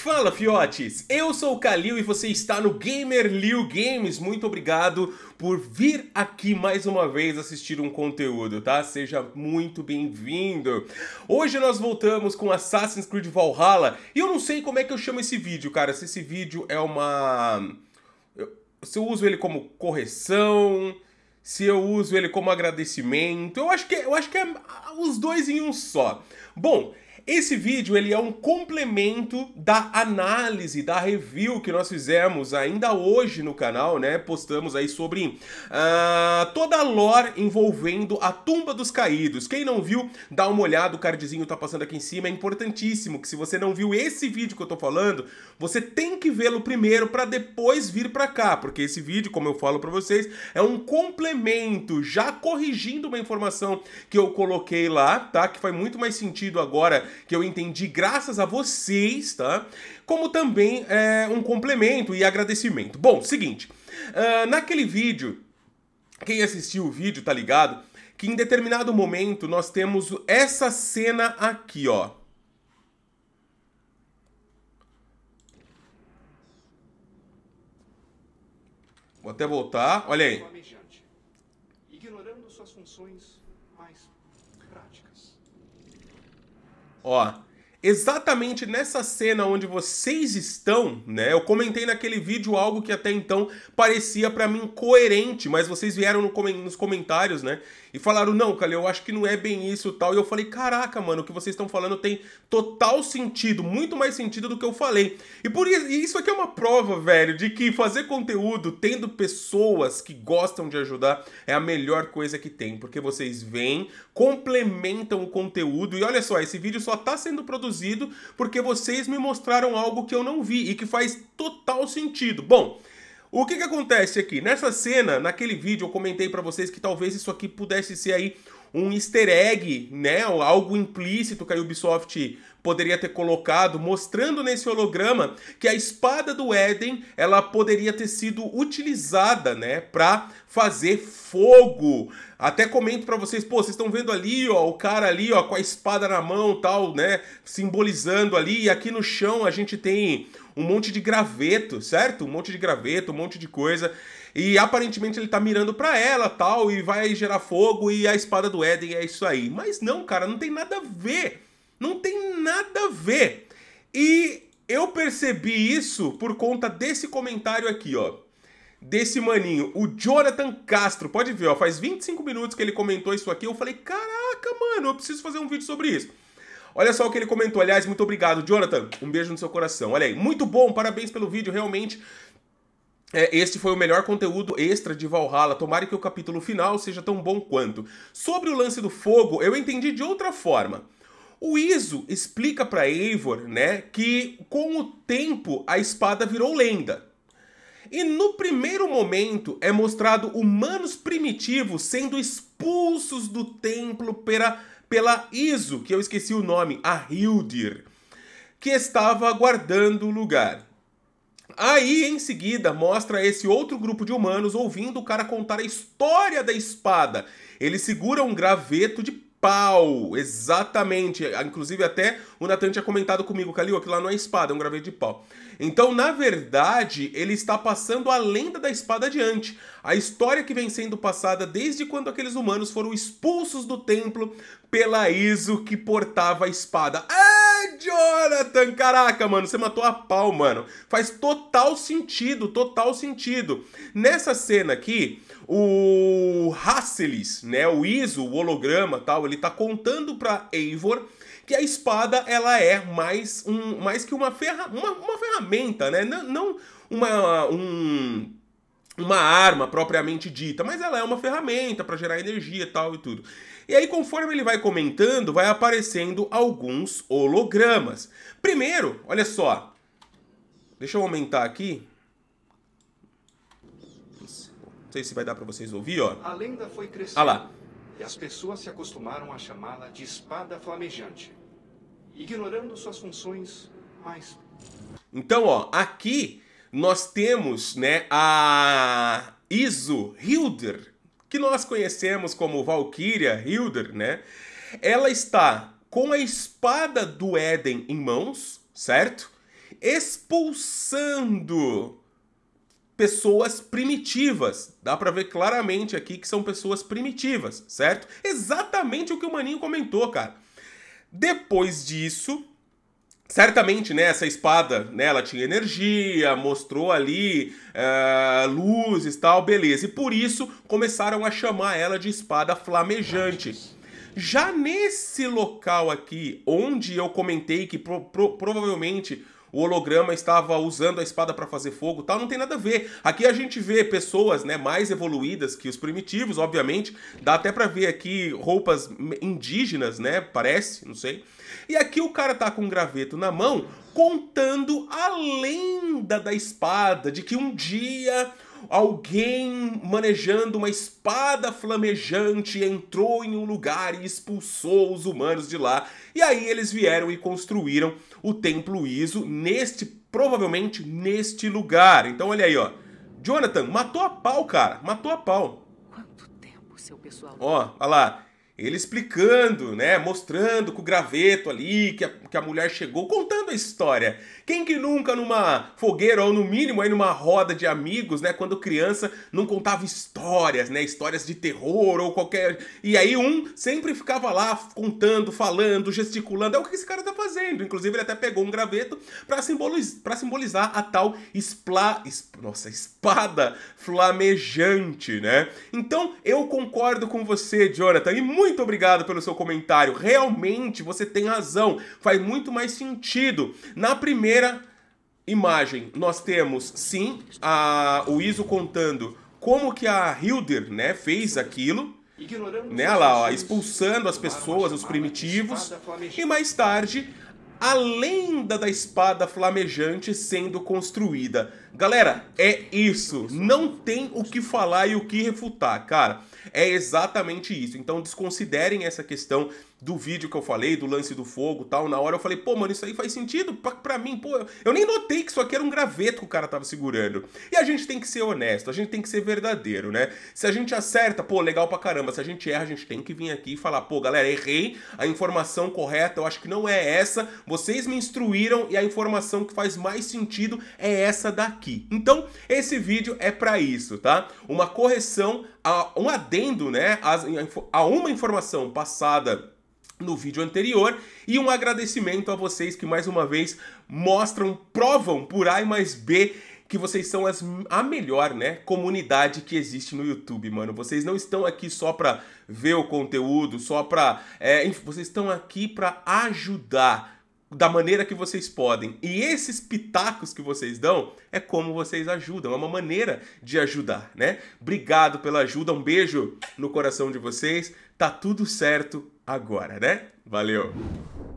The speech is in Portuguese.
Fala fiotes, eu sou o Kalil e você está no Gamer Liu Games. Muito obrigado por vir aqui mais uma vez assistir um conteúdo, tá? Seja muito bem-vindo. Hoje nós voltamos com Assassin's Creed Valhalla e eu não sei como é que eu chamo esse vídeo, cara. Se esse vídeo é uma. Se eu uso ele como correção, se eu uso ele como agradecimento, eu acho que, é, eu acho que é os dois em um só. Bom, esse vídeo ele é um complemento da análise, da review que nós fizemos ainda hoje no canal, né? Postamos aí sobre uh, toda a lore envolvendo a Tumba dos Caídos. Quem não viu, dá uma olhada, o cardzinho tá passando aqui em cima. É importantíssimo que se você não viu esse vídeo que eu tô falando, você tem que vê-lo primeiro para depois vir para cá, porque esse vídeo, como eu falo para vocês, é um complemento, já corrigindo uma informação que eu coloquei lá, tá? Que faz muito mais sentido agora que eu entendi graças a vocês, tá? Como também é, um complemento e agradecimento. Bom, seguinte, uh, naquele vídeo, quem assistiu o vídeo tá ligado que em determinado momento nós temos essa cena aqui, ó. Vou até voltar, olha aí. Ignorando suas funções Ó, Exatamente nessa cena onde vocês estão, né? Eu comentei naquele vídeo algo que até então parecia para mim coerente, mas vocês vieram no, nos comentários, né? E falaram: "Não, cara, eu acho que não é bem isso", tal. E eu falei: "Caraca, mano, o que vocês estão falando tem total sentido, muito mais sentido do que eu falei". E por isso, e isso aqui é uma prova, velho, de que fazer conteúdo tendo pessoas que gostam de ajudar é a melhor coisa que tem, porque vocês vêm, complementam o conteúdo e olha só, esse vídeo só tá sendo produzido produzido, porque vocês me mostraram algo que eu não vi e que faz total sentido. Bom, o que, que acontece aqui? Nessa cena, naquele vídeo, eu comentei para vocês que talvez isso aqui pudesse ser aí um easter egg, né? Algo implícito que a Ubisoft poderia ter colocado, mostrando nesse holograma que a espada do Éden, ela poderia ter sido utilizada, né, para fazer fogo. Até comento para vocês, pô, vocês estão vendo ali, ó, o cara ali, ó, com a espada na mão, tal, né, simbolizando ali, e aqui no chão a gente tem um monte de graveto, certo? Um monte de graveto, um monte de coisa. E aparentemente ele tá mirando para ela, tal, e vai gerar fogo e a espada do Éden é isso aí. Mas não, cara, não tem nada a ver não tem nada a ver. E eu percebi isso por conta desse comentário aqui, ó. Desse maninho, o Jonathan Castro. Pode ver, ó, faz 25 minutos que ele comentou isso aqui. Eu falei, caraca, mano, eu preciso fazer um vídeo sobre isso. Olha só o que ele comentou. Aliás, muito obrigado, Jonathan. Um beijo no seu coração. Olha aí, muito bom, parabéns pelo vídeo, realmente. É, este foi o melhor conteúdo extra de Valhalla. Tomara que o capítulo final seja tão bom quanto. Sobre o lance do fogo, eu entendi de outra forma. O Iso explica para Eivor, né, que com o tempo a espada virou lenda. E no primeiro momento é mostrado humanos primitivos sendo expulsos do templo pela, pela Iso, que eu esqueci o nome, a Hildir, que estava guardando o lugar. Aí em seguida mostra esse outro grupo de humanos ouvindo o cara contar a história da espada. Ele segura um graveto de pau. Exatamente. Inclusive, até o Natan tinha comentado comigo, Calil, aquilo lá não é espada, é um graveto de pau. Então, na verdade, ele está passando a lenda da espada adiante. A história que vem sendo passada desde quando aqueles humanos foram expulsos do templo pela Iso que portava a espada. Ah, Jonathan, caraca, mano, você matou a pau, mano. Faz total sentido, total sentido. Nessa cena aqui, o Hasselis, né, o ISO, o holograma, tal, ele tá contando para Eivor que a espada ela é mais um mais que uma, ferra, uma, uma ferramenta, né? Não, não uma um uma arma propriamente dita, mas ela é uma ferramenta para gerar energia e tal e tudo. E aí, conforme ele vai comentando, vai aparecendo alguns hologramas. Primeiro, olha só. Deixa eu aumentar aqui. Não sei se vai dar para vocês ouvir, ó. A lenda foi crescendo. Ah lá. E as pessoas se acostumaram a chamá-la de espada flamejante, ignorando suas funções mais. Então, ó, aqui nós temos, né, a Iso Hilder, que nós conhecemos como Valkyria Hilder, né? Ela está com a espada do Éden em mãos, certo? Expulsando pessoas primitivas. Dá para ver claramente aqui que são pessoas primitivas, certo? Exatamente o que o Maninho comentou, cara. Depois disso, certamente, né, essa espada, né, ela tinha energia, mostrou ali uh, luzes tal, beleza. E por isso começaram a chamar ela de espada flamejante. Já nesse local aqui, onde eu comentei que pro, pro, provavelmente o holograma estava usando a espada para fazer fogo, tal, não tem nada a ver. Aqui a gente vê pessoas, né, mais evoluídas que os primitivos, obviamente, dá até para ver aqui roupas indígenas, né, parece, não sei. E aqui o cara tá com um graveto na mão contando a lenda da espada de que um dia alguém manejando uma espada flamejante entrou em um lugar e expulsou os humanos de lá. E aí eles vieram e construíram o templo Iso neste, provavelmente neste lugar. Então olha aí, ó. Jonathan matou a pau, cara. Matou a pau. Quanto tempo, seu pessoal. Ó, olha lá. Ele explicando, né? Mostrando com o graveto ali que a, que a mulher chegou, contando a história. Quem que nunca numa fogueira ou no mínimo aí numa roda de amigos, né? Quando criança não contava histórias, né? Histórias de terror ou qualquer. E aí um sempre ficava lá contando, falando, gesticulando. É o que esse cara tá fazendo. Inclusive ele até pegou um graveto para simboliz... simbolizar a tal espla... Es... Nossa, espada flamejante, né? Então eu concordo com você, Jonathan, e muito muito obrigado pelo seu comentário. Realmente você tem razão. Faz muito mais sentido. Na primeira imagem, nós temos sim a, o ISO contando como que a Hilder né, fez aquilo. Ignorando né, lá, ó, expulsando as pessoas, os primitivos. E mais tarde, a lenda da espada flamejante sendo construída. Galera, é isso. Não tem o que falar e o que refutar, cara. É exatamente isso. Então desconsiderem essa questão do vídeo que eu falei, do lance do fogo tal, na hora eu falei, pô, mano, isso aí faz sentido pra, pra mim, pô, eu, eu nem notei que isso aqui era um graveto que o cara tava segurando. E a gente tem que ser honesto, a gente tem que ser verdadeiro, né? Se a gente acerta, pô, legal pra caramba, se a gente erra, a gente tem que vir aqui e falar, pô, galera, errei, a informação correta eu acho que não é essa, vocês me instruíram e a informação que faz mais sentido é essa daqui. Então, esse vídeo é para isso, tá? Uma correção, a, um adendo, né, a, a uma informação passada no vídeo anterior e um agradecimento a vocês que mais uma vez mostram, provam por A mais B que vocês são as, a melhor, né, comunidade que existe no YouTube, mano. Vocês não estão aqui só para ver o conteúdo, só para É, vocês estão aqui para ajudar, da maneira que vocês podem. E esses pitacos que vocês dão é como vocês ajudam, é uma maneira de ajudar, né? Obrigado pela ajuda, um beijo no coração de vocês. Tá tudo certo agora, né? Valeu!